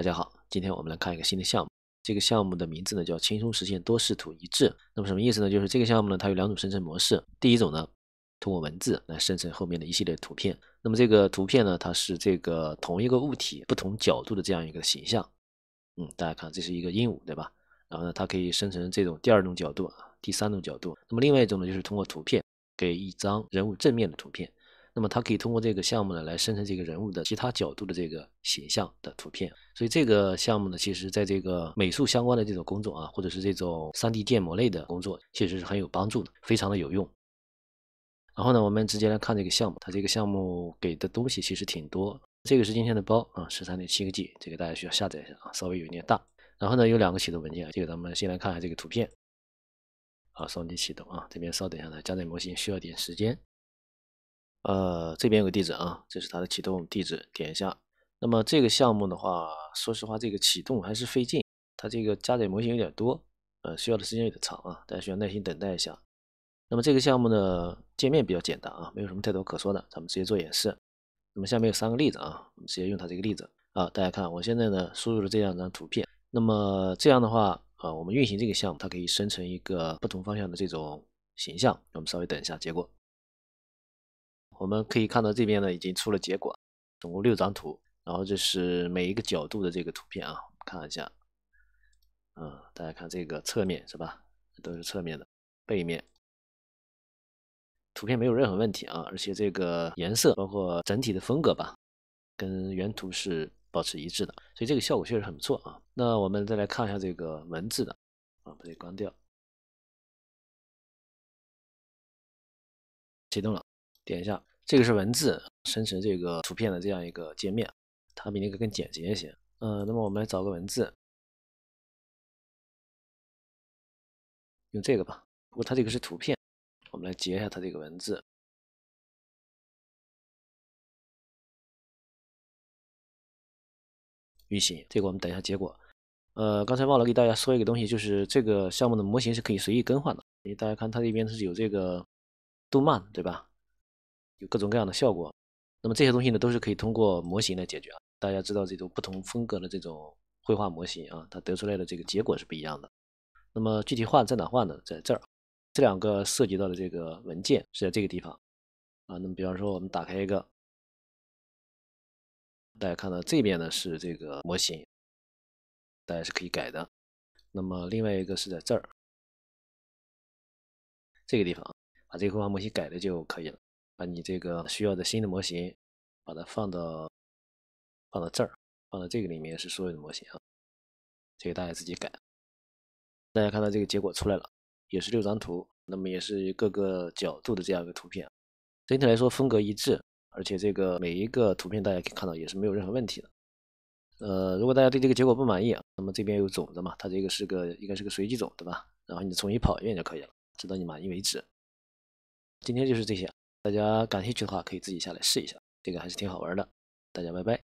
大家好，今天我们来看一个新的项目。这个项目的名字呢叫“轻松实现多视图一致”。那么什么意思呢？就是这个项目呢，它有两种生成模式。第一种呢，通过文字来生成后面的一系列图片。那么这个图片呢，它是这个同一个物体不同角度的这样一个形象。嗯，大家看，这是一个鹦鹉，对吧？然后呢，它可以生成这种第二种角度啊，第三种角度。那么另外一种呢，就是通过图片给一张人物正面的图片。那么它可以通过这个项目呢，来生成这个人物的其他角度的这个形象的图片。所以这个项目呢，其实在这个美术相关的这种工作啊，或者是这种三 D 建模类的工作，其实是很有帮助的，非常的有用。然后呢，我们直接来看这个项目。它这个项目给的东西其实挺多。这个是今天的包啊，十三点七个 G，这个大家需要下载一下啊，稍微有一点大。然后呢，有两个启动文件啊，这个咱们先来看一下这个图片。好，双击启动啊，这边稍等一下，呢，加载模型需要点时间。呃，这边有个地址啊，这是它的启动地址，点一下。那么这个项目的话，说实话，这个启动还是费劲，它这个加载模型有点多，呃，需要的时间有点长啊，大家需要耐心等待一下。那么这个项目呢，界面比较简单啊，没有什么太多可说的，咱们直接做演示。那么下面有三个例子啊，我们直接用它这个例子啊，大家看，我现在呢输入了这两张图片，那么这样的话啊，我们运行这个项目，它可以生成一个不同方向的这种形象。我们稍微等一下结果。我们可以看到这边呢，已经出了结果，总共六张图，然后这是每一个角度的这个图片啊，我们看一下，嗯，大家看这个侧面是吧？都是侧面的，背面图片没有任何问题啊，而且这个颜色包括整体的风格吧，跟原图是保持一致的，所以这个效果确实很不错啊。那我们再来看一下这个文字的啊，把它关掉，启动了。点一下，这个是文字生成这个图片的这样一个界面，它比那个更简洁一些。呃，那么我们来找个文字，用这个吧。不过它这个是图片，我们来截一下它这个文字。运行这个，我们等一下结果。呃，刚才忘了给大家说一个东西，就是这个项目的模型是可以随意更换的。因为大家看它这边是有这个动漫，对吧？有各种各样的效果，那么这些东西呢，都是可以通过模型来解决大家知道这种不同风格的这种绘画模型啊，它得出来的这个结果是不一样的。那么具体画在哪画呢？在这儿，这两个涉及到的这个文件是在这个地方啊。那么比方说我们打开一个，大家看到这边呢是这个模型，大家是可以改的。那么另外一个是在这儿，这个地方，把这个绘画模型改了就可以了。把你这个需要的新的模型，把它放到放到这儿，放到这个里面是所有的模型啊。这个大家自己改。大家看到这个结果出来了，也是六张图，那么也是各个角度的这样一个图片。整体来说风格一致，而且这个每一个图片大家可以看到也是没有任何问题的。呃，如果大家对这个结果不满意啊，那么这边有种子嘛，它这个是个应该是个随机种对吧？然后你重新跑一遍就可以了，直到你满意为止。今天就是这些。大家感兴趣的话，可以自己下来试一下，这个还是挺好玩的。大家拜拜。